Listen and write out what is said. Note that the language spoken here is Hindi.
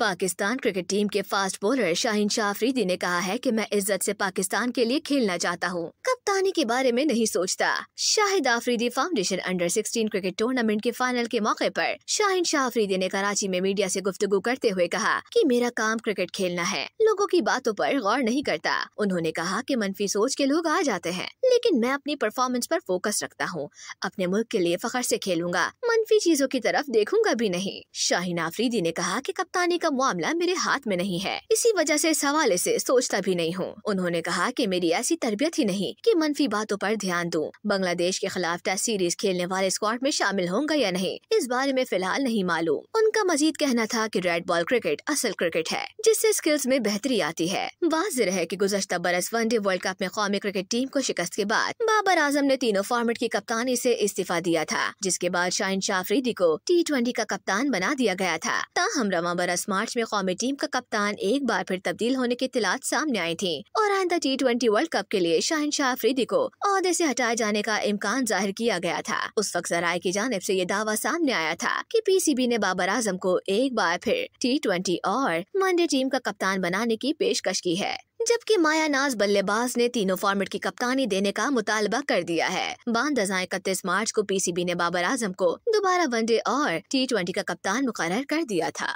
पाकिस्तान क्रिकेट टीम के फास्ट बॉलर शाहिन शाह अफरीदी ने कहा है कि मैं इज्जत से पाकिस्तान के लिए खेलना चाहता हूँ कप्तानी के बारे में नहीं सोचता Shahid Afridi foundation under 16 cricket tournament के फाइनल के मौके पर शाहिन शाह अफरीदी ने कराची में मीडिया से गुफ्तु करते हुए कहा कि मेरा काम क्रिकेट खेलना है लोगों की बातों पर गौर नहीं करता उन्होंने कहा कि मनफी सोच के लोग आ जाते हैं लेकिन मैं अपनी परफॉर्मेंस पर फोकस रखता हूँ अपने मुल्क के लिए फखर से खेलूंगा मनफी चीजों की तरफ देखूंगा भी नहीं शाहिन आफरीदी ने कहा की कप्तानी का का मामला मेरे हाथ में नहीं है इसी वजह से इस हवाले से सोचता भी नहीं हूँ उन्होंने कहा कि मेरी ऐसी तरबियत ही नहीं कि मनफी बातों पर ध्यान दूं बांग्लादेश के खिलाफ टेस्ट सीरीज खेलने वाले स्क्वाड में शामिल होंगे या नहीं इस बारे में फिलहाल नहीं मालूम उनका मजीद कहना था की रेड बॉल क्रिकेट असल क्रिकेट है जिससे स्किल्स में बेहतरी आती है वाजिर है की गुजशत बरस वनडे वर्ल्ड कप में कौमी क्रिकेट टीम को शिकस्त के बाद बाबर आजम ने तीनों फॉर्मेट की कप्तानी ऐसी इस्तीफा दिया था जिसके बाद शाहिन शाफरीदी को टी ट्वेंटी का कप्तान बना दिया गया था ताहम रवा बरस मार्च में कौमी टीम का कप्तान एक बार फिर तब्दील होने की इतलात सामने आई थी और आइंदा टी ट्वेंटी वर्ल्ड कप के लिए शाहिन शाह अफरीदी को अहदे ऐसी हटाए जाने का इम्कान जाहिर किया गया था उस वक्त जराये की जानब ऐसी ये दावा सामने आया था की पी सी बी ने बाबर आजम को एक बार फिर टी ट्वेंटी और वनडे टीम का कप्तान बनाने की पेशकश की है जबकि माया नाज बल्लेबाज ने तीनों फॉर्मेट की कप्तानी देने का मुतालबा कर दिया है बांदजा इकतीस मार्च को पीसीबी ने बाबर आजम को दोबारा वनडे और टी ट्वेंटी का कप्तान मुकर कर दिया था